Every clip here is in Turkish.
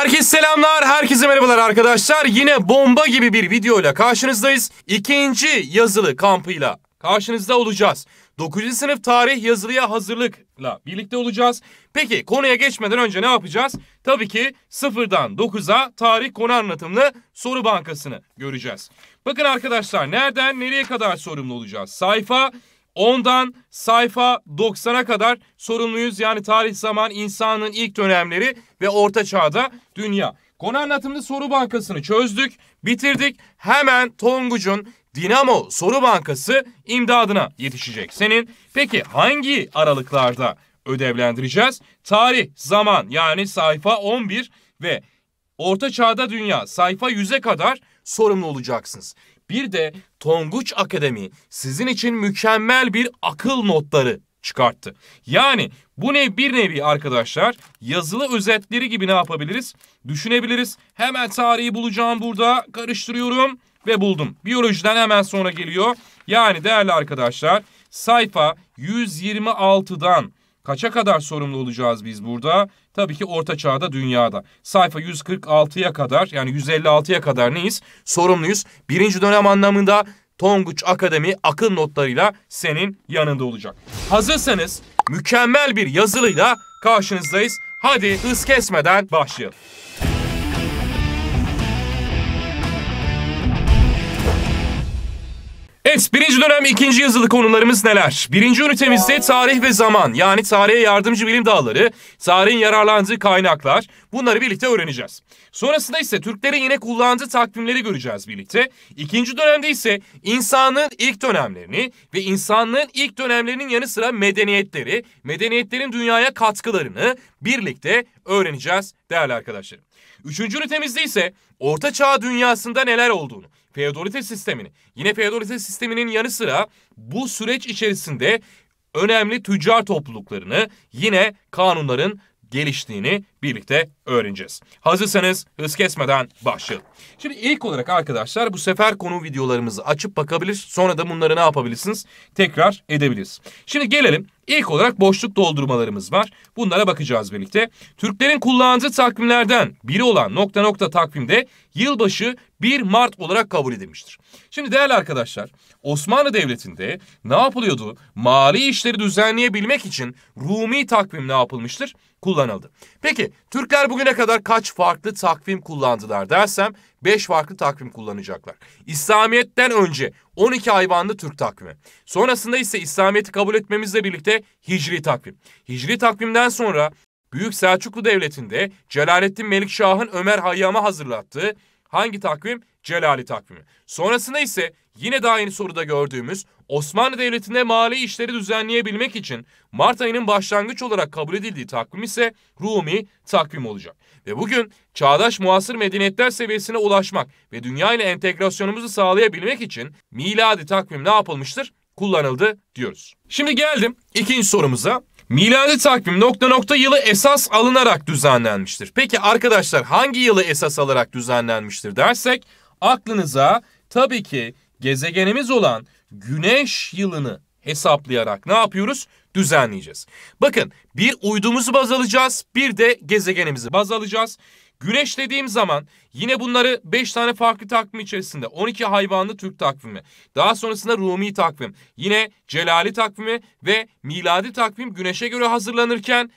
Herkes selamlar, herkese merhabalar arkadaşlar. Yine bomba gibi bir videoyla karşınızdayız. İkinci yazılı kampıyla karşınızda olacağız. 9. sınıf tarih yazılıya hazırlıkla birlikte olacağız. Peki konuya geçmeden önce ne yapacağız? Tabii ki sıfırdan 9'a tarih konu anlatımlı soru bankasını göreceğiz. Bakın arkadaşlar nereden nereye kadar sorumlu olacağız? Sayfa 10'dan sayfa 90'a kadar sorumluyuz. Yani tarih zaman insanın ilk dönemleri ve orta çağda dünya. Konu anlatımlı soru bankasını çözdük, bitirdik. Hemen Tonguç'un Dinamo Soru Bankası imdadına yetişecek senin. Peki hangi aralıklarda ödevlendireceğiz? Tarih, zaman yani sayfa 11 ve Orta Çağ'da Dünya sayfa 100'e kadar sorumlu olacaksınız. Bir de Tonguç Akademi sizin için mükemmel bir akıl notları çıkarttı. Yani bu ne bir nevi arkadaşlar yazılı özetleri gibi ne yapabiliriz? Düşünebiliriz. Hemen tarihi bulacağım burada. Karıştırıyorum ve buldum. Biyolojiden hemen sonra geliyor. Yani değerli arkadaşlar sayfa 126'dan kaça kadar sorumlu olacağız biz burada? Tabii ki orta çağda dünyada. Sayfa 146'ya kadar yani 156'ya kadar neyiz? Sorumluyuz. Birinci dönem anlamında Tonguç Akademi akıl notlarıyla senin yanında olacak. Hazırsanız mükemmel bir yazılıyla karşınızdayız. Hadi hız kesmeden başlayalım. Evet, birinci dönem ikinci yazılı konularımız neler? Birinci ünitemizde tarih ve zaman yani tarihe yardımcı bilim dalları, tarihin yararlandığı kaynaklar, Bunları birlikte öğreneceğiz. Sonrasında ise Türklerin yine kullandığı takvimleri göreceğiz birlikte. İkinci dönemde ise insanlığın ilk dönemlerini ve insanlığın ilk dönemlerinin yanı sıra medeniyetleri, medeniyetlerin dünyaya katkılarını birlikte öğreneceğiz değerli arkadaşlarım. Üçüncü ünitemizde ise Orta Çağ dünyasında neler olduğunu, feodalite sistemini, yine feodalite sisteminin yanı sıra bu süreç içerisinde önemli tüccar topluluklarını, yine kanunların geliştiğini birlikte öğreneceğiz. Hazırsanız hız kesmeden başlayalım. Şimdi ilk olarak arkadaşlar bu sefer konu videolarımızı açıp bakabilir. Sonra da bunları ne yapabilirsiniz? Tekrar edebiliriz. Şimdi gelelim İlk olarak boşluk doldurmalarımız var. Bunlara bakacağız birlikte. Türklerin kullandığı takvimlerden biri olan nokta nokta takvimde yılbaşı 1 Mart olarak kabul edilmiştir. Şimdi değerli arkadaşlar Osmanlı Devleti'nde ne yapılıyordu? Mali işleri düzenleyebilmek için Rumi takvim ne yapılmıştır? kullanıldı. Peki Türkler bugüne kadar kaç farklı takvim kullandılar dersem 5 farklı takvim kullanacaklar. İslamiyet'ten önce 12 hayvanlı Türk takvimi. Sonrasında ise İslamiyet'i kabul etmemizle birlikte Hicri takvim. Hicri takvimden sonra Büyük Selçuklu Devleti'nde Celalettin Melikşah'ın Ömer Hayyam'a hazırlattığı hangi takvim? Celali takvimi. Sonrasında ise Yine daha yeni soruda gördüğümüz Osmanlı Devleti'nde mali işleri düzenleyebilmek için Mart ayının başlangıç olarak kabul edildiği takvim ise Rumi takvim olacak. Ve bugün çağdaş muasır medeniyetler seviyesine ulaşmak ve dünya ile entegrasyonumuzu sağlayabilmek için miladi takvim ne yapılmıştır? Kullanıldı diyoruz. Şimdi geldim ikinci sorumuza. Miladi takvim nokta nokta yılı esas alınarak düzenlenmiştir. Peki arkadaşlar hangi yılı esas alarak düzenlenmiştir dersek aklınıza tabii ki gezegenimiz olan güneş yılını hesaplayarak ne yapıyoruz? Düzenleyeceğiz. Bakın bir uydumuzu baz alacağız bir de gezegenimizi baz alacağız. Güneş dediğim zaman yine bunları 5 tane farklı takvim içerisinde 12 hayvanlı Türk takvimi, daha sonrasında Rumi takvim, yine Celali takvimi ve miladi takvim güneşe göre hazırlanırken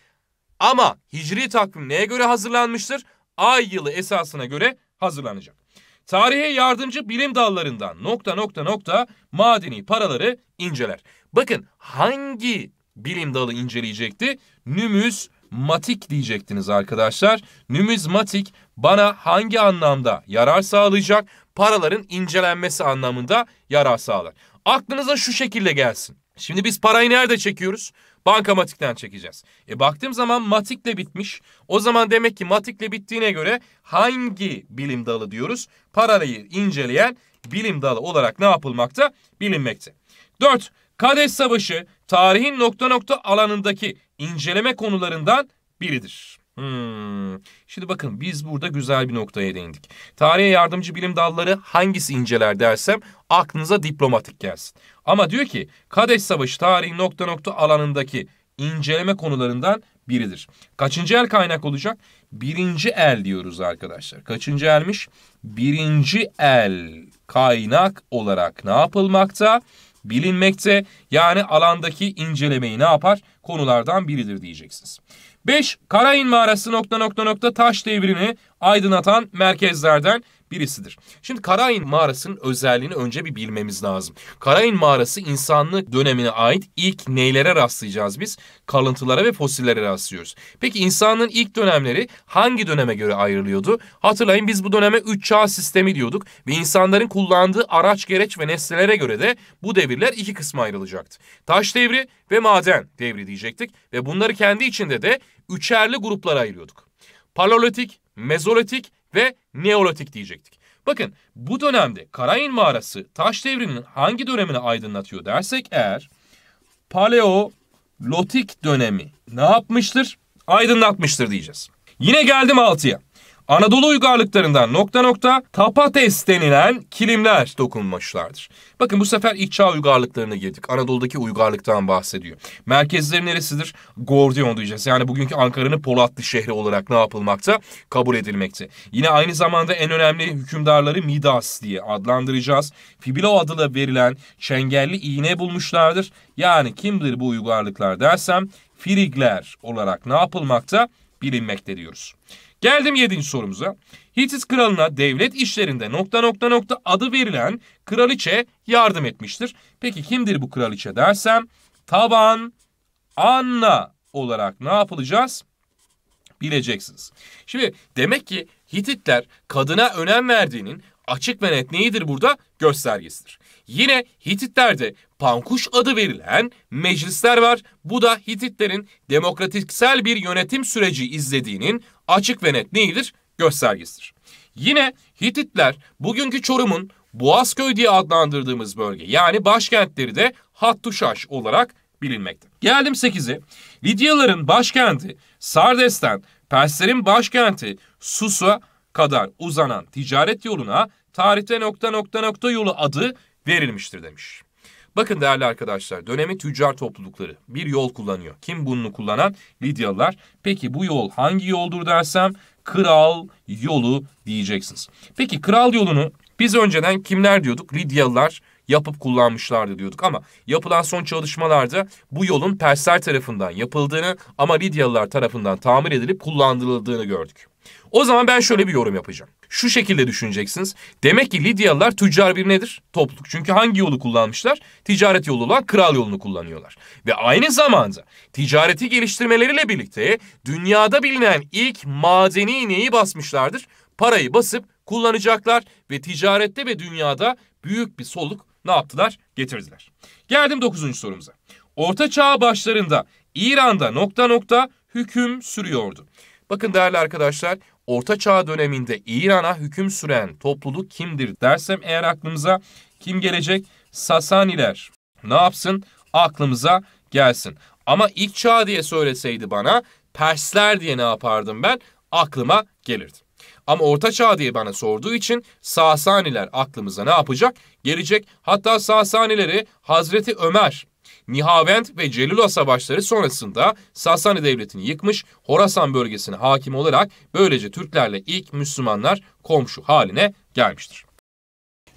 ama hicri takvim neye göre hazırlanmıştır? Ay yılı esasına göre hazırlanacak. Tarihe yardımcı bilim dallarından nokta nokta nokta madeni paraları inceler. Bakın hangi bilim dalı inceleyecekti? Nümüzmatik diyecektiniz arkadaşlar. Nümüzmatik bana hangi anlamda yarar sağlayacak? Paraların incelenmesi anlamında yarar sağlar. Aklınıza şu şekilde gelsin. Şimdi biz parayı nerede çekiyoruz? bankamatikten çekeceğiz. E baktığım zaman matikle bitmiş. O zaman demek ki matikle bittiğine göre hangi bilim dalı diyoruz? Parayı inceleyen bilim dalı olarak ne yapılmakta? Bilinmekte. 4. Kadeş Savaşı tarihin nokta nokta alanındaki inceleme konularından biridir. Hmm. Şimdi bakın biz burada güzel bir noktaya değindik. Tarihe yardımcı bilim dalları hangisi inceler dersem aklınıza diplomatik gelsin. Ama diyor ki Kadeş Savaşı tarihi nokta nokta alanındaki inceleme konularından biridir. Kaçıncı el kaynak olacak? Birinci el diyoruz arkadaşlar. Kaçıncı elmiş? Birinci el kaynak olarak ne yapılmakta? Bilinmekte yani alandaki incelemeyi ne yapar? Konulardan biridir diyeceksiniz. 5. Karain mağarası nokta nokta nokta taş devrini aydınlatan merkezlerden birisidir. Şimdi Karain mağarasının özelliğini önce bir bilmemiz lazım. Karain mağarası insanlık dönemine ait ilk neylere rastlayacağız biz? Kalıntılara ve fosillere rastlıyoruz. Peki insanlığın ilk dönemleri hangi döneme göre ayrılıyordu? Hatırlayın biz bu döneme 3 çağ sistemi diyorduk ve insanların kullandığı araç, gereç ve nesnelere göre de bu devirler iki kısma ayrılacaktı. Taş devri ve maden devri diyecektik ve bunları kendi içinde de üçerli gruplara ayırıyorduk. Paleolitik, mezolitik ve Neolitik diyecektik. Bakın bu dönemde Karayin Mağarası taş devrinin hangi dönemini aydınlatıyor dersek eğer paleolitik dönemi ne yapmıştır? Aydınlatmıştır diyeceğiz. Yine geldim 6'ya. Anadolu uygarlıklarından nokta nokta tapates denilen kilimler dokunmuşlardır. Bakın bu sefer İç Çağ uygarlıklarına girdik. Anadolu'daki uygarlıktan bahsediyor. Merkezleri neresidir? Gordion diyeceğiz. Yani bugünkü Ankara'nın Polatlı şehri olarak ne yapılmakta? Kabul edilmekte. Yine aynı zamanda en önemli hükümdarları Midas diye adlandıracağız. Fibilo adıyla verilen çengelli iğne bulmuşlardır. Yani kimdir bu uygarlıklar dersem Frigler olarak ne yapılmakta? bilinmekte diyoruz. Geldim yedinci sorumuza. Hitit kralına devlet işlerinde nokta nokta nokta adı verilen kraliçe yardım etmiştir. Peki kimdir bu kraliçe dersem? Taban Anna olarak ne yapılacağız? bileceksiniz. Şimdi demek ki Hititler kadına önem verdiğinin açık ve net neyidir burada? Göstergesidir. Yine Hititler'de Pankuş adı verilen meclisler var. Bu da Hititlerin demokratiksel bir yönetim süreci izlediğinin açık ve net neyidir? Göstergesidir. Yine Hititler bugünkü Çorum'un Boğazköy diye adlandırdığımız bölge yani başkentleri de Hattuşaş olarak bilinmekte. Geldim 8'i. Lidyaların başkenti Sardes'ten Perslerin başkenti Sus'a kadar uzanan ticaret yoluna tarihte nokta nokta nokta yolu adı verilmiştir demiş. Bakın değerli arkadaşlar dönemi tüccar toplulukları bir yol kullanıyor. Kim bunu kullanan? Lidyalılar. Peki bu yol hangi yoldur dersem kral yolu diyeceksiniz. Peki kral yolunu biz önceden kimler diyorduk? Lidyalılar yapıp kullanmışlardı diyorduk ama yapılan son çalışmalarda bu yolun Persler tarafından yapıldığını ama Lidyalılar tarafından tamir edilip kullandırıldığını gördük. O zaman ben şöyle bir yorum yapacağım. Şu şekilde düşüneceksiniz. Demek ki Lidyalılar tüccar bir nedir? Topluluk. Çünkü hangi yolu kullanmışlar? Ticaret yolu olan kral yolunu kullanıyorlar. Ve aynı zamanda ticareti geliştirmeleriyle birlikte dünyada bilinen ilk madeni iğneyi basmışlardır. Parayı basıp kullanacaklar ve ticarette ve dünyada büyük bir soluk ne yaptılar? Getirdiler. Geldim dokuzuncu sorumuza. Orta Çağ başlarında İran'da nokta nokta hüküm sürüyordu. Bakın değerli arkadaşlar, Orta Çağ döneminde İran'a hüküm süren topluluk kimdir dersem eğer aklımıza kim gelecek? Sasaniler. Ne yapsın? Aklımıza gelsin. Ama ilk çağ diye söyleseydi bana Persler diye ne yapardım ben? Aklıma gelirdi. Ama Orta Çağ diye bana sorduğu için Sasaniler aklımıza ne yapacak? Gelecek. Hatta Sasanileri Hazreti Ömer Nihavend ve Celula savaşları sonrasında Sasani devletini yıkmış, Horasan bölgesine hakim olarak böylece Türklerle ilk Müslümanlar komşu haline gelmiştir.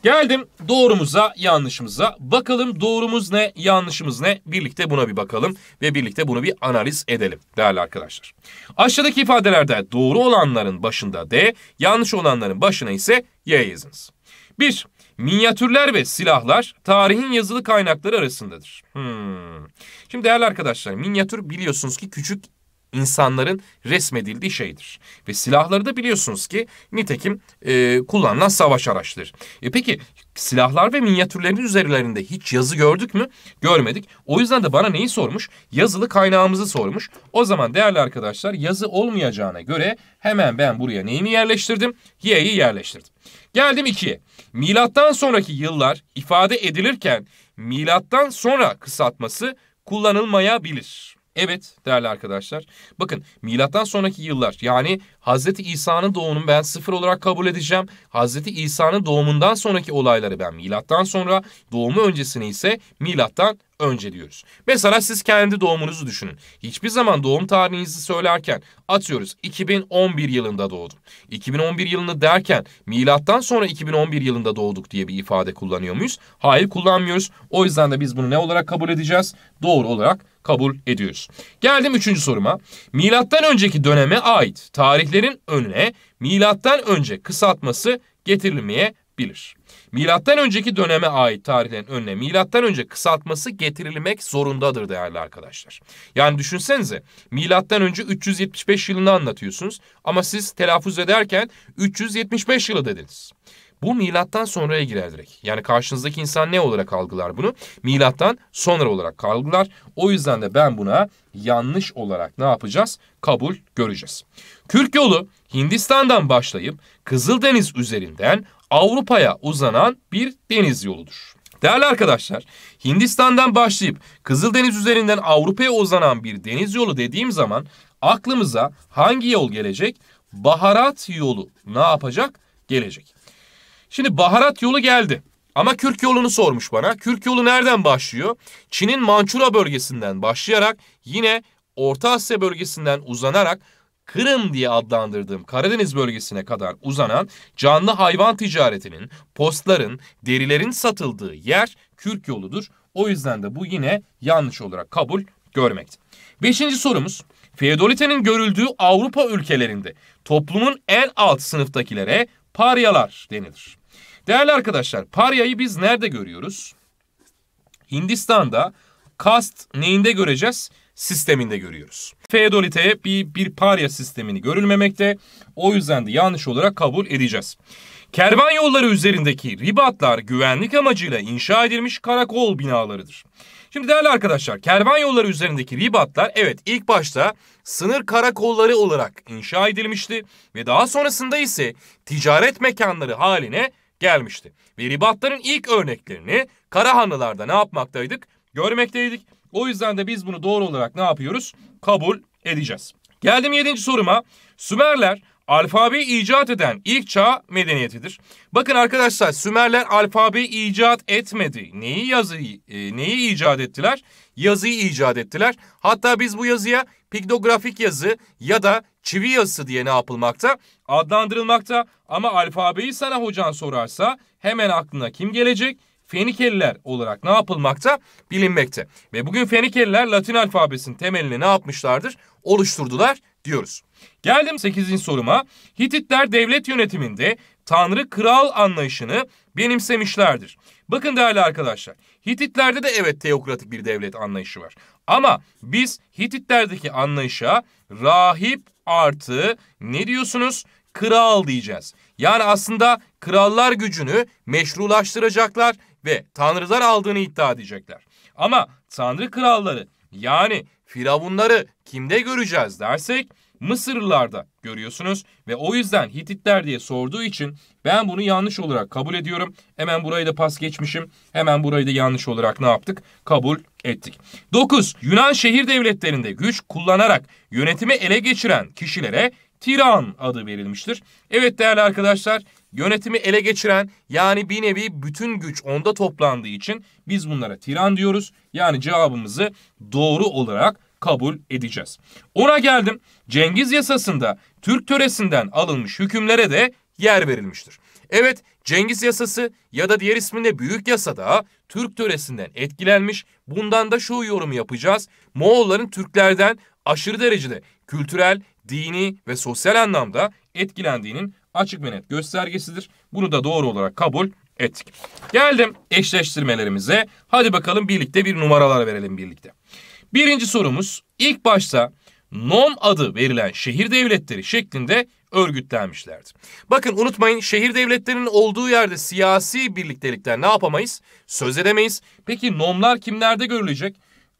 Geldim doğrumuza, yanlışımıza. Bakalım doğrumuz ne, yanlışımız ne? Birlikte buna bir bakalım ve birlikte bunu bir analiz edelim değerli arkadaşlar. Aşağıdaki ifadelerde doğru olanların başında D, yanlış olanların başına ise Y yazınız. 1. Minyatürler ve silahlar tarihin yazılı kaynakları arasındadır. Hmm. Şimdi değerli arkadaşlar minyatür biliyorsunuz ki küçük insanların resmedildiği şeydir. Ve silahları da biliyorsunuz ki nitekim e, kullanılan savaş araçları. E peki silahlar ve minyatürlerin üzerlerinde hiç yazı gördük mü? Görmedik. O yüzden de bana neyi sormuş? Yazılı kaynağımızı sormuş. O zaman değerli arkadaşlar yazı olmayacağına göre hemen ben buraya neyimi yerleştirdim? Y'yi yerleştirdim. Geldim 2'ye. Milattan sonraki yıllar ifade edilirken milattan sonra kısaltması kullanılmayabilir. Evet değerli arkadaşlar. Bakın milattan sonraki yıllar yani Hazreti İsa'nın doğumunun ben sıfır olarak kabul edeceğim. Hazreti İsa'nın doğumundan sonraki olayları ben milattan sonra doğumu öncesini ise milattan önce diyoruz. Mesela siz kendi doğumunuzu düşünün. Hiçbir zaman doğum tarihinizi söylerken atıyoruz 2011 yılında doğdum. 2011 yılında derken milattan sonra 2011 yılında doğduk diye bir ifade kullanıyor muyuz? Hayır kullanmıyoruz. O yüzden de biz bunu ne olarak kabul edeceğiz? Doğru olarak kabul ediyoruz. Geldim üçüncü soruma. Milattan önceki döneme ait tarihlerin önüne milattan önce kısaltması getirilmeye bilir. Milattan önceki döneme ait tarihlerin önüne milattan önce kısaltması getirilmek zorundadır değerli arkadaşlar. Yani düşünsenize milattan önce 375 yılını anlatıyorsunuz ama siz telaffuz ederken 375 yılı dediniz. Bu milattan sonraya girer direkt. Yani karşınızdaki insan ne olarak algılar bunu? Milattan sonra olarak algılar. O yüzden de ben buna yanlış olarak ne yapacağız? Kabul göreceğiz. Kürk yolu Hindistan'dan başlayıp Kızıldeniz üzerinden Avrupa'ya uzanan bir deniz yoludur. Değerli arkadaşlar, Hindistan'dan başlayıp Kızıldeniz üzerinden Avrupa'ya uzanan bir deniz yolu dediğim zaman aklımıza hangi yol gelecek? Baharat yolu ne yapacak? Gelecek. Şimdi baharat yolu geldi. Ama Kürk yolunu sormuş bana. Kürk yolu nereden başlıyor? Çin'in Mançura bölgesinden başlayarak yine Orta Asya bölgesinden uzanarak Kırım diye adlandırdığım Karadeniz bölgesine kadar uzanan canlı hayvan ticaretinin, postların, derilerin satıldığı yer Kürk yoludur. O yüzden de bu yine yanlış olarak kabul görmekte. Beşinci sorumuz. Feodalitenin görüldüğü Avrupa ülkelerinde toplumun en alt sınıftakilere paryalar denilir. Değerli arkadaşlar paryayı biz nerede görüyoruz? Hindistan'da Kast neyinde göreceğiz? Sisteminde görüyoruz. Feodaliteye bir, bir parya sistemini görülmemekte. O yüzden de yanlış olarak kabul edeceğiz. Kervan yolları üzerindeki ribatlar güvenlik amacıyla inşa edilmiş karakol binalarıdır. Şimdi değerli arkadaşlar kervan yolları üzerindeki ribatlar evet ilk başta sınır karakolları olarak inşa edilmişti ve daha sonrasında ise ticaret mekanları haline gelmişti. Ve ribatların ilk örneklerini Karahanlılarda ne yapmaktaydık? görmekteydik. O yüzden de biz bunu doğru olarak ne yapıyoruz? Kabul edeceğiz. Geldim yedinci soruma. Sümerler alfabeyi icat eden ilk çağ medeniyetidir. Bakın arkadaşlar Sümerler alfabeyi icat etmedi. Neyi yazı e, neyi icat ettiler? Yazıyı icat ettiler. Hatta biz bu yazıya piktografik yazı ya da çivi yazısı diye ne yapılmakta? Adlandırılmakta. Ama alfabeyi sana hocan sorarsa hemen aklına kim gelecek? Fenikeliler olarak ne yapılmakta? Bilinmekte. Ve bugün Fenikeliler Latin alfabesinin temelini ne yapmışlardır? Oluşturdular diyoruz. Geldim 8. soruma. Hititler devlet yönetiminde tanrı kral anlayışını benimsemişlerdir. Bakın değerli arkadaşlar, Hititlerde de evet teokratik bir devlet anlayışı var. Ama biz Hititlerdeki anlayışa rahip artı ne diyorsunuz? Kral diyeceğiz. Yani aslında krallar gücünü meşrulaştıracaklar ve tanrılar aldığını iddia edecekler. Ama tanrı kralları yani firavunları kimde göreceğiz dersek Mısırlılarda görüyorsunuz ve o yüzden Hititler diye sorduğu için ben bunu yanlış olarak kabul ediyorum. Hemen burayı da pas geçmişim. Hemen burayı da yanlış olarak ne yaptık? Kabul ettik. 9. Yunan şehir devletlerinde güç kullanarak yönetimi ele geçiren kişilere tiran adı verilmiştir. Evet değerli arkadaşlar Yönetimi ele geçiren yani bir nevi bütün güç onda toplandığı için biz bunlara tiran diyoruz. Yani cevabımızı doğru olarak kabul edeceğiz. Ona geldim. Cengiz yasasında Türk töresinden alınmış hükümlere de yer verilmiştir. Evet Cengiz yasası ya da diğer isminde büyük yasada Türk töresinden etkilenmiş. Bundan da şu yorumu yapacağız. Moğolların Türklerden aşırı derecede kültürel, dini ve sosyal anlamda etkilendiğinin açık ve net göstergesidir. Bunu da doğru olarak kabul ettik. Geldim eşleştirmelerimize. Hadi bakalım birlikte bir numaralar verelim birlikte. Birinci sorumuz ilk başta NOM adı verilen şehir devletleri şeklinde örgütlenmişlerdi. Bakın unutmayın şehir devletlerinin olduğu yerde siyasi birliktelikler ne yapamayız? Söz edemeyiz. Peki nomlar kimlerde görülecek?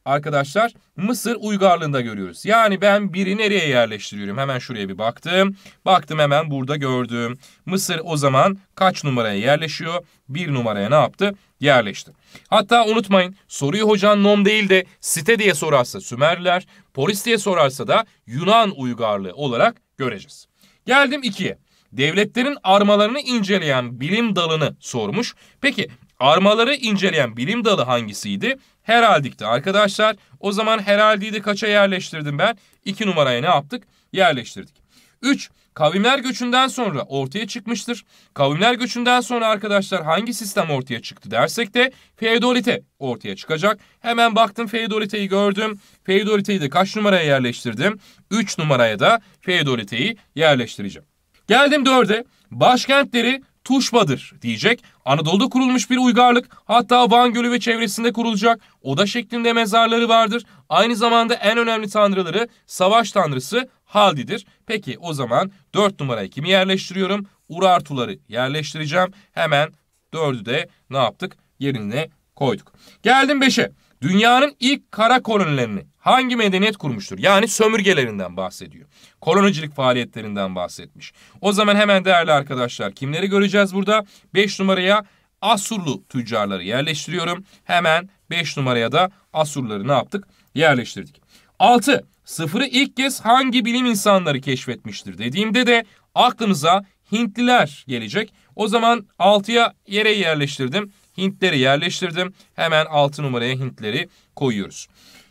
arkadaşlar Mısır uygarlığında görüyoruz. Yani ben biri nereye yerleştiriyorum? Hemen şuraya bir baktım. Baktım hemen burada gördüm. Mısır o zaman kaç numaraya yerleşiyor? Bir numaraya ne yaptı? Yerleşti. Hatta unutmayın soruyu hocan nom değil de site diye sorarsa Sümerliler, Polis diye sorarsa da Yunan uygarlığı olarak göreceğiz. Geldim ikiye. Devletlerin armalarını inceleyen bilim dalını sormuş. Peki armaları inceleyen bilim dalı hangisiydi? heraldikti arkadaşlar. O zaman heraldiği de kaça yerleştirdim ben? 2 numaraya ne yaptık? Yerleştirdik. 3. Kavimler göçünden sonra ortaya çıkmıştır. Kavimler göçünden sonra arkadaşlar hangi sistem ortaya çıktı dersek de feodalite ortaya çıkacak. Hemen baktım feodaliteyi gördüm. Feodaliteyi de kaç numaraya yerleştirdim? 3 numaraya da feodaliteyi yerleştireceğim. Geldim 4'e. Başkentleri Tuşba'dır diyecek. Anadolu'da kurulmuş bir uygarlık hatta Van Gölü ve çevresinde kurulacak oda şeklinde mezarları vardır. Aynı zamanda en önemli tanrıları savaş tanrısı Haldi'dir. Peki o zaman 4 numarayı kimi yerleştiriyorum? Urartuları yerleştireceğim. Hemen 4'ü de ne yaptık? Yerine koyduk. Geldim 5'e. Dünyanın ilk kara kolonilerini hangi medeniyet kurmuştur? Yani sömürgelerinden bahsediyor. Kolonicilik faaliyetlerinden bahsetmiş. O zaman hemen değerli arkadaşlar kimleri göreceğiz burada? Beş numaraya Asurlu tüccarları yerleştiriyorum. Hemen beş numaraya da Asurları ne yaptık? Yerleştirdik. Altı Sıfırı ilk kez hangi bilim insanları keşfetmiştir dediğimde de aklımıza Hintliler gelecek. O zaman 6'ya yere yerleştirdim. Hintleri yerleştirdim. Hemen 6 numaraya Hintleri koyuyoruz.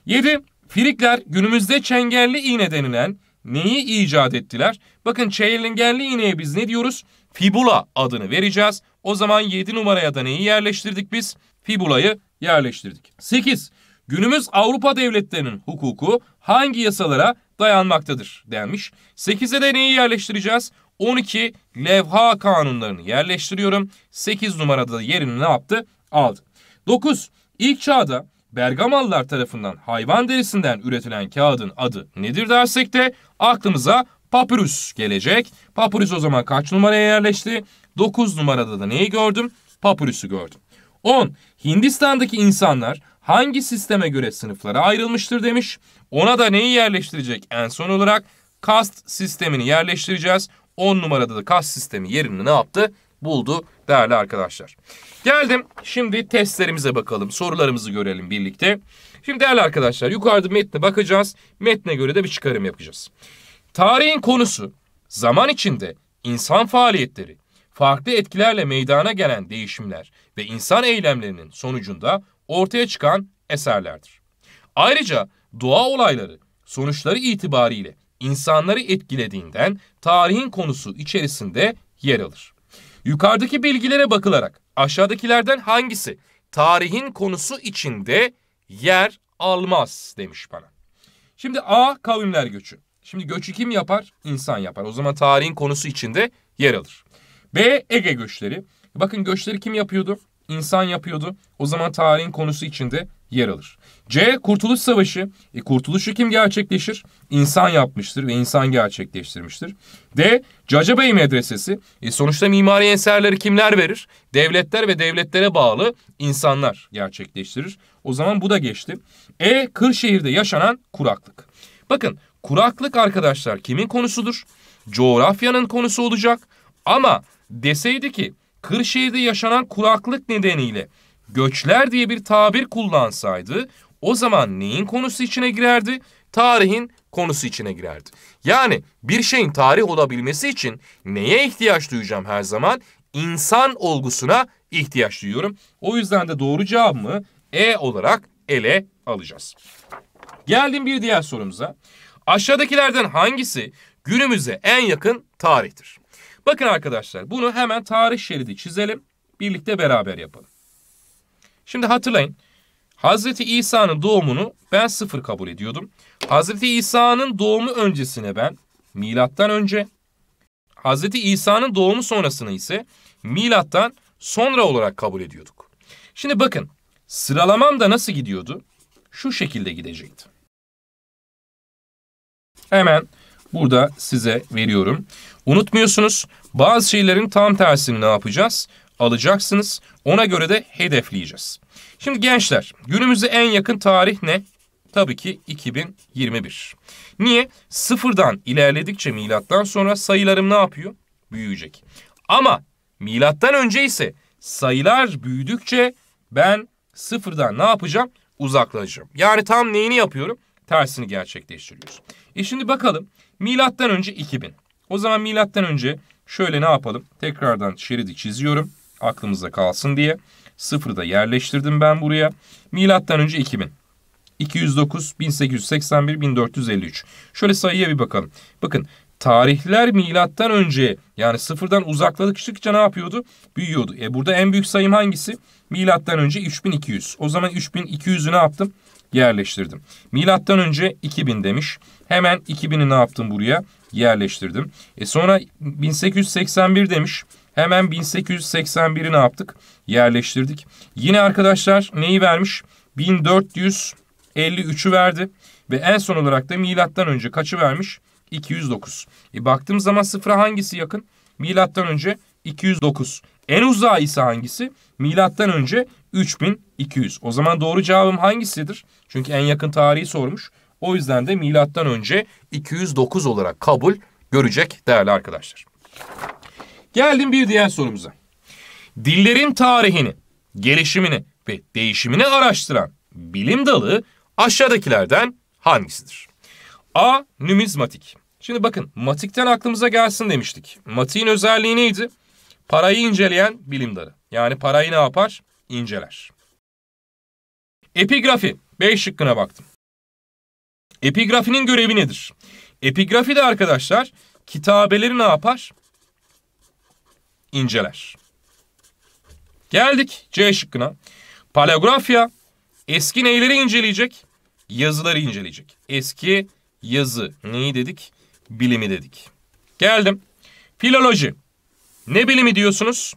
7. Firikler günümüzde çengelli iğne denilen neyi icat ettiler? Bakın çengelli iğneye biz ne diyoruz? Fibula adını vereceğiz. O zaman 7 numaraya da neyi yerleştirdik biz? Fibula'yı yerleştirdik. 8. Günümüz Avrupa devletlerinin hukuku hangi yasalara dayanmaktadır denmiş. 8'e de neyi yerleştireceğiz? 12 levha kanunlarını yerleştiriyorum. 8 numarada da yerini ne yaptı? Aldı. 9. İlk çağda Bergamalılar tarafından hayvan derisinden üretilen kağıdın adı nedir dersek de aklımıza papyrus gelecek. Papyrus o zaman kaç numaraya yerleşti? 9 numarada da neyi gördüm? Papyrus'u gördüm. 10. Hindistan'daki insanlar hangi sisteme göre sınıflara ayrılmıştır demiş. Ona da neyi yerleştirecek en son olarak? Kast sistemini yerleştireceğiz. 10 numarada da kas sistemi yerini ne yaptı? Buldu değerli arkadaşlar. Geldim şimdi testlerimize bakalım. Sorularımızı görelim birlikte. Şimdi değerli arkadaşlar yukarıda metne bakacağız. Metne göre de bir çıkarım yapacağız. Tarihin konusu zaman içinde insan faaliyetleri, farklı etkilerle meydana gelen değişimler ve insan eylemlerinin sonucunda ortaya çıkan eserlerdir. Ayrıca doğa olayları sonuçları itibariyle insanları etkilediğinden tarihin konusu içerisinde yer alır. Yukarıdaki bilgilere bakılarak aşağıdakilerden hangisi tarihin konusu içinde yer almaz demiş bana. Şimdi A kavimler göçü. Şimdi göçü kim yapar? İnsan yapar. O zaman tarihin konusu içinde yer alır. B Ege göçleri. Bakın göçleri kim yapıyordu? İnsan yapıyordu. O zaman tarihin konusu içinde yer alır. C. Kurtuluş Savaşı. E, kurtuluşu kim gerçekleşir? İnsan yapmıştır ve insan gerçekleştirmiştir. D. Cacabey Medresesi. E, sonuçta mimari eserleri kimler verir? Devletler ve devletlere bağlı insanlar gerçekleştirir. O zaman bu da geçti. E. Kırşehir'de yaşanan kuraklık. Bakın kuraklık arkadaşlar kimin konusudur? Coğrafyanın konusu olacak. Ama deseydi ki Kırşehir'de yaşanan kuraklık nedeniyle göçler diye bir tabir kullansaydı o zaman neyin konusu içine girerdi? Tarihin konusu içine girerdi. Yani bir şeyin tarih olabilmesi için neye ihtiyaç duyacağım her zaman? İnsan olgusuna ihtiyaç duyuyorum. O yüzden de doğru cevabımı E olarak ele alacağız. Geldim bir diğer sorumuza. Aşağıdakilerden hangisi günümüze en yakın tarihtir? Bakın arkadaşlar bunu hemen tarih şeridi çizelim. Birlikte beraber yapalım. Şimdi hatırlayın Hazreti İsa'nın doğumunu ben sıfır kabul ediyordum. Hazreti İsa'nın doğumu öncesine ben milattan önce, Hazreti İsa'nın doğumu sonrasını ise milattan sonra olarak kabul ediyorduk. Şimdi bakın sıralamam da nasıl gidiyordu? Şu şekilde gidecekti. Hemen burada size veriyorum. Unutmuyorsunuz bazı şeylerin tam tersini ne yapacağız? Alacaksınız ona göre de hedefleyeceğiz. Şimdi gençler günümüzde en yakın tarih ne? Tabii ki 2021. Niye? Sıfırdan ilerledikçe milattan sonra sayılarım ne yapıyor? Büyüyecek. Ama milattan önce ise sayılar büyüdükçe ben sıfırdan ne yapacağım? Uzaklaşacağım. Yani tam neyini yapıyorum? Tersini gerçekleştiriyoruz. E şimdi bakalım milattan önce 2000. O zaman milattan önce şöyle ne yapalım? Tekrardan şeridi çiziyorum aklımızda kalsın diye. Sıfırı da yerleştirdim ben buraya. Milattan önce 2000. 209, 1881, 1453. Şöyle sayıya bir bakalım. Bakın tarihler milattan önce yani sıfırdan uzaklaştıkça ne yapıyordu? Büyüyordu. E burada en büyük sayım hangisi? Milattan önce 3200. O zaman 3200'ü ne yaptım? Yerleştirdim. Milattan önce 2000 demiş. Hemen 2000'i ne yaptım buraya? Yerleştirdim. E sonra 1881 demiş. Hemen 1881'i ne yaptık? Yerleştirdik. Yine arkadaşlar neyi vermiş? 1453'ü verdi. Ve en son olarak da milattan önce kaçı vermiş? 209. E baktığım zaman sıfıra hangisi yakın? Milattan önce 209. En uzağı ise hangisi? Milattan önce 3200. O zaman doğru cevabım hangisidir? Çünkü en yakın tarihi sormuş. O yüzden de milattan önce 209 olarak kabul görecek değerli arkadaşlar. Geldim bir diğer sorumuza. Dillerin tarihini, gelişimini ve değişimini araştıran bilim dalı aşağıdakilerden hangisidir? A. Nümizmatik. Şimdi bakın matikten aklımıza gelsin demiştik. Matiğin özelliği neydi? Parayı inceleyen bilim dalı. Yani parayı ne yapar? İnceler. Epigrafi. B şıkkına baktım. Epigrafinin görevi nedir? Epigrafi de arkadaşlar kitabelerin ne yapar? inceler. Geldik C şıkkına. Paleografya eski neyleri inceleyecek? Yazıları inceleyecek. Eski yazı neyi dedik? Bilimi dedik. Geldim. Filoloji. Ne bilimi diyorsunuz?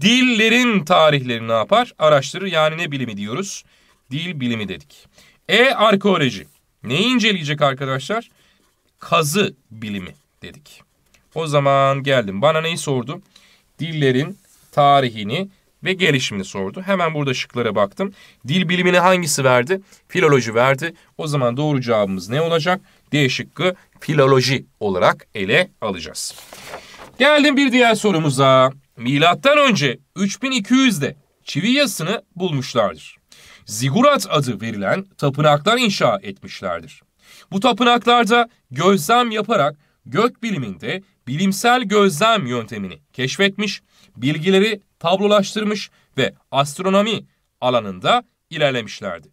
Dillerin tarihleri ne yapar? Araştırır. Yani ne bilimi diyoruz? Dil bilimi dedik. E arkeoloji. Neyi inceleyecek arkadaşlar? Kazı bilimi dedik. O zaman geldim. Bana neyi sordu? Dillerin tarihini ve gelişimini sordu. Hemen burada şıklara baktım. Dil bilimini hangisi verdi? Filoloji verdi. O zaman doğru cevabımız ne olacak? D şıkkı filoloji olarak ele alacağız. Geldim bir diğer sorumuza. Milattan önce 3200'de çivi yazısını bulmuşlardır. Zigurat adı verilen tapınaklar inşa etmişlerdir. Bu tapınaklarda gözlem yaparak gök biliminde bilimsel gözlem yöntemini keşfetmiş, bilgileri tablolaştırmış ve astronomi alanında ilerlemişlerdi.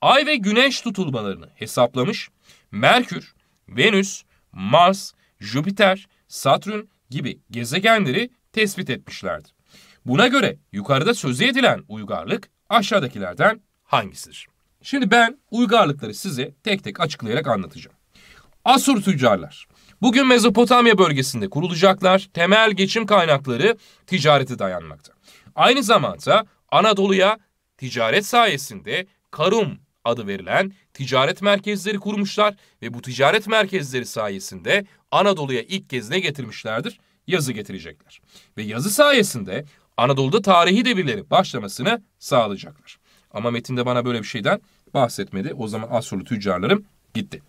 Ay ve Güneş tutulmalarını hesaplamış, Merkür, Venüs, Mars, Jüpiter, Satürn gibi gezegenleri tespit etmişlerdi. Buna göre yukarıda sözü edilen uygarlık aşağıdakilerden hangisidir? Şimdi ben uygarlıkları size tek tek açıklayarak anlatacağım. Asur tüccarlar Bugün Mezopotamya bölgesinde kurulacaklar temel geçim kaynakları ticareti dayanmakta. Aynı zamanda Anadolu'ya ticaret sayesinde Karum adı verilen ticaret merkezleri kurmuşlar ve bu ticaret merkezleri sayesinde Anadolu'ya ilk kez ne getirmişlerdir? Yazı getirecekler. Ve yazı sayesinde Anadolu'da tarihi devirleri başlamasını sağlayacaklar. Ama metinde bana böyle bir şeyden bahsetmedi. O zaman Asurlu tüccarlarım gitti.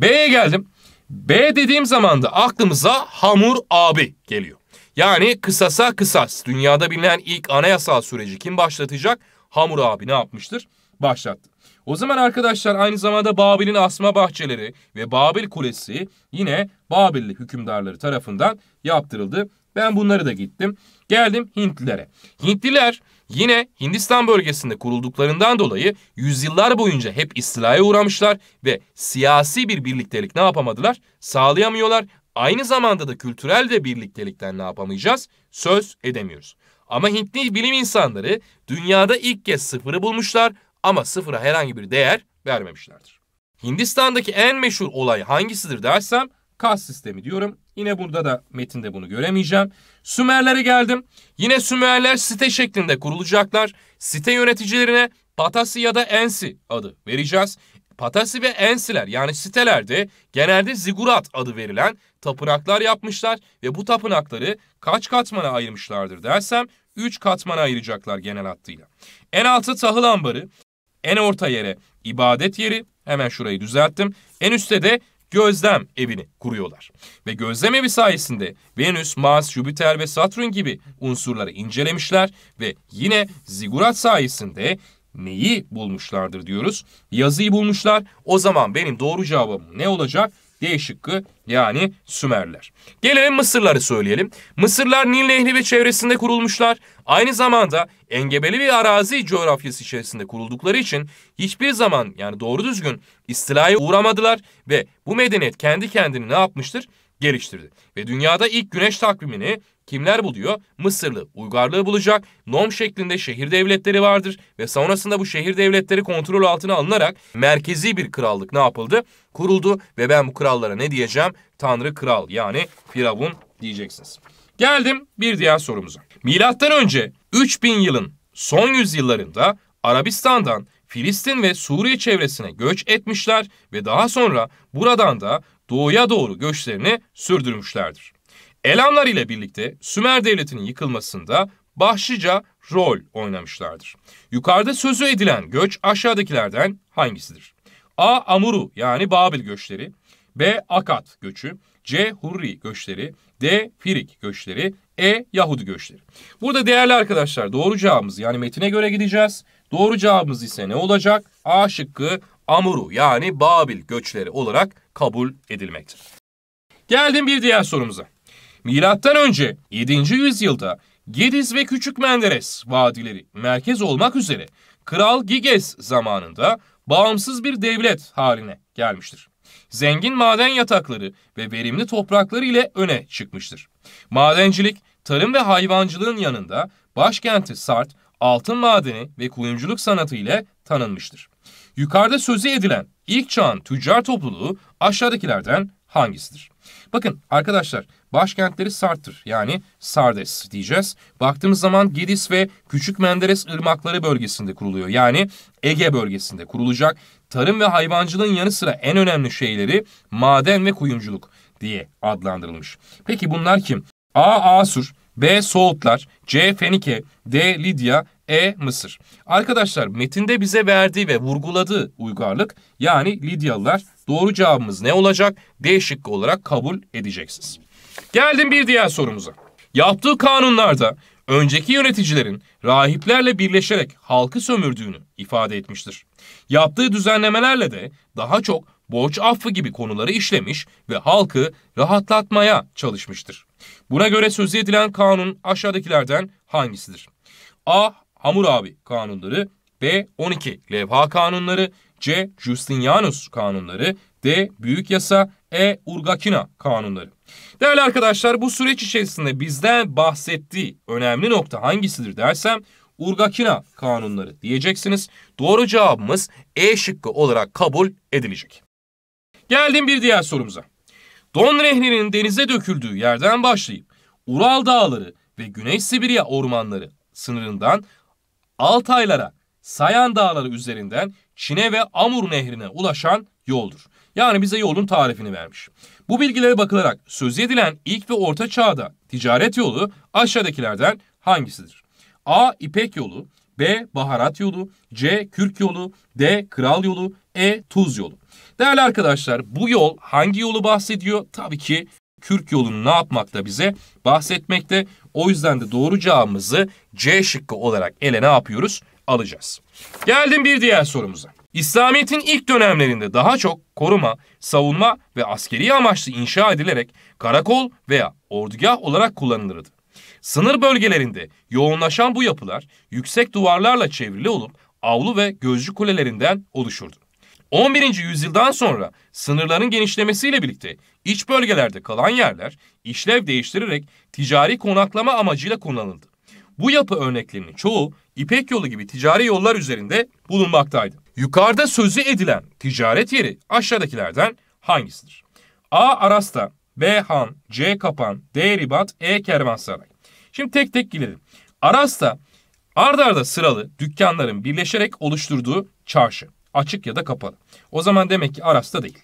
B'ye geldim. B dediğim zaman da aklımıza Hamur abi geliyor. Yani kısasa kısas. Dünyada bilinen ilk anayasal süreci kim başlatacak? Hamur abi ne yapmıştır? Başlattı. O zaman arkadaşlar aynı zamanda Babil'in asma bahçeleri ve Babil Kulesi yine Babil'li hükümdarları tarafından yaptırıldı. Ben bunları da gittim. Geldim Hintlilere. Hintliler Yine Hindistan bölgesinde kurulduklarından dolayı yüzyıllar boyunca hep istilaya uğramışlar ve siyasi bir birliktelik ne yapamadılar? Sağlayamıyorlar. Aynı zamanda da kültürel de birliktelikten ne yapamayacağız? Söz edemiyoruz. Ama Hintli bilim insanları dünyada ilk kez sıfırı bulmuşlar ama sıfıra herhangi bir değer vermemişlerdir. Hindistan'daki en meşhur olay hangisidir dersem kas sistemi diyorum. Yine burada da metinde bunu göremeyeceğim. Sümerlere geldim. Yine Sümerler site şeklinde kurulacaklar. Site yöneticilerine Patasi ya da Ensi adı vereceğiz. Patasi ve Ensiler yani sitelerde genelde zigurat adı verilen tapınaklar yapmışlar ve bu tapınakları kaç katmana ayırmışlardır dersem 3 katmana ayıracaklar genel hattıyla. En altı tahıl ambarı, en orta yere ibadet yeri hemen şurayı düzelttim. En üstte de gözlem evini kuruyorlar. Ve gözlem evi sayesinde Venüs, Mars, Jüpiter ve Satürn gibi unsurları incelemişler ve yine zigurat sayesinde neyi bulmuşlardır diyoruz. Yazıyı bulmuşlar. O zaman benim doğru cevabım ne olacak? D şıkkı yani Sümerler. Gelelim Mısırları söyleyelim. Mısırlar Nil Nehri ve çevresinde kurulmuşlar. Aynı zamanda engebeli bir arazi coğrafyası içerisinde kuruldukları için hiçbir zaman yani doğru düzgün istilaya uğramadılar ve bu medeniyet kendi kendini ne yapmıştır? geliştirdi. Ve dünyada ilk güneş takvimini Kimler buluyor? Mısırlı uygarlığı bulacak. Nom şeklinde şehir devletleri vardır ve sonrasında bu şehir devletleri kontrol altına alınarak merkezi bir krallık ne yapıldı? Kuruldu ve ben bu krallara ne diyeceğim? Tanrı kral yani Firavun diyeceksiniz. Geldim bir diğer sorumuza. Milattan önce 3000 yılın son yüzyıllarında Arabistan'dan Filistin ve Suriye çevresine göç etmişler ve daha sonra buradan da doğuya doğru göçlerini sürdürmüşlerdir. Elamlar ile birlikte Sümer Devleti'nin yıkılmasında başlıca rol oynamışlardır. Yukarıda sözü edilen göç aşağıdakilerden hangisidir? A. Amuru yani Babil göçleri. B. Akat göçü. C. Hurri göçleri. D. Firik göçleri. E. Yahudi göçleri. Burada değerli arkadaşlar doğru cevabımız yani metine göre gideceğiz. Doğru cevabımız ise ne olacak? A şıkkı Amuru yani Babil göçleri olarak kabul edilmektir. Geldim bir diğer sorumuza. Milattan önce 7. yüzyılda Gediz ve Küçük Menderes vadileri merkez olmak üzere Kral Giges zamanında bağımsız bir devlet haline gelmiştir. Zengin maden yatakları ve verimli toprakları ile öne çıkmıştır. Madencilik, tarım ve hayvancılığın yanında başkenti Sart, altın madeni ve kuyumculuk sanatı ile tanınmıştır. Yukarıda sözü edilen ilk çağın tüccar topluluğu aşağıdakilerden hangisidir? Bakın arkadaşlar Başkentleri Sart'tır yani Sardes diyeceğiz. Baktığımız zaman Gediz ve Küçük Menderes ırmakları bölgesinde kuruluyor. Yani Ege bölgesinde kurulacak. Tarım ve hayvancılığın yanı sıra en önemli şeyleri maden ve kuyumculuk diye adlandırılmış. Peki bunlar kim? A. Asur, B. Soğutlar, C. Fenike, D. Lidya, E. Mısır. Arkadaşlar metinde bize verdiği ve vurguladığı uygarlık yani Lidyalılar doğru cevabımız ne olacak? D şıkkı olarak kabul edeceksiniz. Geldim bir diğer sorumuza. Yaptığı kanunlarda önceki yöneticilerin rahiplerle birleşerek halkı sömürdüğünü ifade etmiştir. Yaptığı düzenlemelerle de daha çok borç affı gibi konuları işlemiş ve halkı rahatlatmaya çalışmıştır. Buna göre sözü edilen kanun aşağıdakilerden hangisidir? A. Hamurabi kanunları B. 12 levha kanunları C. Justinianus kanunları D. Büyük Yasa E. Urgakina kanunları Değerli arkadaşlar bu süreç içerisinde bizden bahsettiği önemli nokta hangisidir dersem Urgakina kanunları diyeceksiniz. Doğru cevabımız E şıkkı olarak kabul edilecek. Geldim bir diğer sorumuza. Don Nehri'nin denize döküldüğü yerden başlayıp Ural Dağları ve Güney Sibirya ormanları sınırından Altaylara, Sayan Dağları üzerinden Çin'e ve Amur Nehri'ne ulaşan yoldur. Yani bize yolun tarifini vermiş. Bu bilgilere bakılarak söz edilen ilk ve orta çağda ticaret yolu aşağıdakilerden hangisidir? A. İpek yolu, B. Baharat yolu, C. Kürk yolu, D. Kral yolu, E. Tuz yolu. Değerli arkadaşlar bu yol hangi yolu bahsediyor? Tabii ki Kürk yolunu ne yapmakta bize bahsetmekte. O yüzden de doğru cevabımızı C şıkkı olarak ele ne yapıyoruz? Alacağız. Geldim bir diğer sorumuza. İslamiyet'in ilk dönemlerinde daha çok koruma, savunma ve askeri amaçlı inşa edilerek karakol veya ordugah olarak kullanılırdı. Sınır bölgelerinde yoğunlaşan bu yapılar yüksek duvarlarla çevrili olup avlu ve gözcü kulelerinden oluşurdu. 11. yüzyıldan sonra sınırların genişlemesiyle birlikte iç bölgelerde kalan yerler işlev değiştirerek ticari konaklama amacıyla kullanıldı. Bu yapı örneklerinin çoğu İpek yolu gibi ticari yollar üzerinde bulunmaktaydı. Yukarıda sözü edilen ticaret yeri aşağıdakilerden hangisidir? A. Arasta, B. Han, C. Kapan, D. Ribat, E. Kervansaray. Şimdi tek tek girelim. Arasta ardarda arda sıralı dükkanların birleşerek oluşturduğu çarşı. Açık ya da kapalı. O zaman demek ki Arasta değil.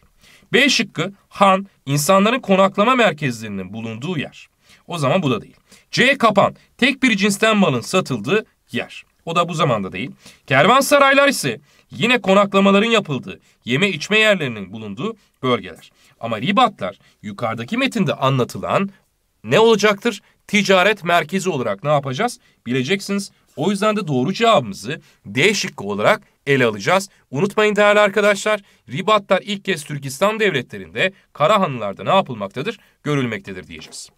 B şıkkı han insanların konaklama merkezlerinin bulunduğu yer. O zaman bu da değil. C kapan tek bir cinsten malın satıldığı yer. O da bu zamanda değil. Kervansaraylar ise yine konaklamaların yapıldığı, yeme içme yerlerinin bulunduğu bölgeler. Ama Ribatlar yukarıdaki metinde anlatılan ne olacaktır? Ticaret merkezi olarak ne yapacağız? Bileceksiniz. O yüzden de doğru cevabımızı D şıkkı olarak ele alacağız. Unutmayın değerli arkadaşlar, ribatlar ilk kez Türkistan İslam devletlerinde Karahanlılarda ne yapılmaktadır? Görülmektedir diyeceğiz.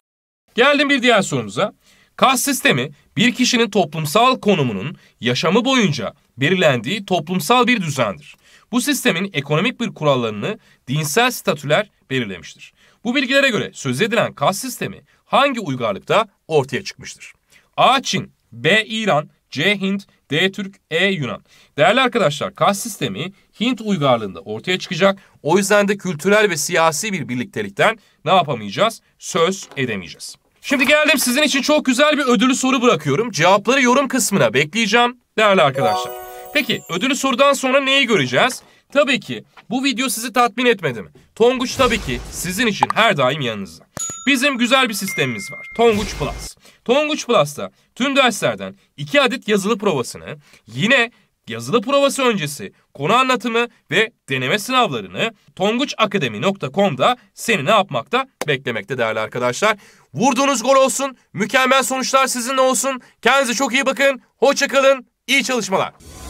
Geldim bir diğer sorumuza. Kas sistemi bir kişinin toplumsal konumunun yaşamı boyunca belirlendiği toplumsal bir düzendir. Bu sistemin ekonomik bir kurallarını dinsel statüler belirlemiştir. Bu bilgilere göre söz edilen kas sistemi hangi uygarlıkta ortaya çıkmıştır? A. Çin, B. İran, C. Hint, D. Türk, E. Yunan. Değerli arkadaşlar kas sistemi Hint uygarlığında ortaya çıkacak. O yüzden de kültürel ve siyasi bir birliktelikten ne yapamayacağız? Söz edemeyeceğiz. Şimdi geldim sizin için çok güzel bir ödülü soru bırakıyorum. Cevapları yorum kısmına bekleyeceğim değerli arkadaşlar. Peki ödülü sorudan sonra neyi göreceğiz? Tabii ki bu video sizi tatmin etmedi mi? Tonguç tabii ki sizin için her daim yanınızda. Bizim güzel bir sistemimiz var. Tonguç Plus. Tonguç Plus'ta tüm derslerden 2 adet yazılı provasını, yine yazılı provası öncesi, konu anlatımı ve deneme sınavlarını tonguçakademi.com'da seni ne yapmakta beklemekte değerli arkadaşlar. Vurduğunuz gol olsun, mükemmel sonuçlar sizinle olsun. Kendinize çok iyi bakın, hoşçakalın, iyi çalışmalar.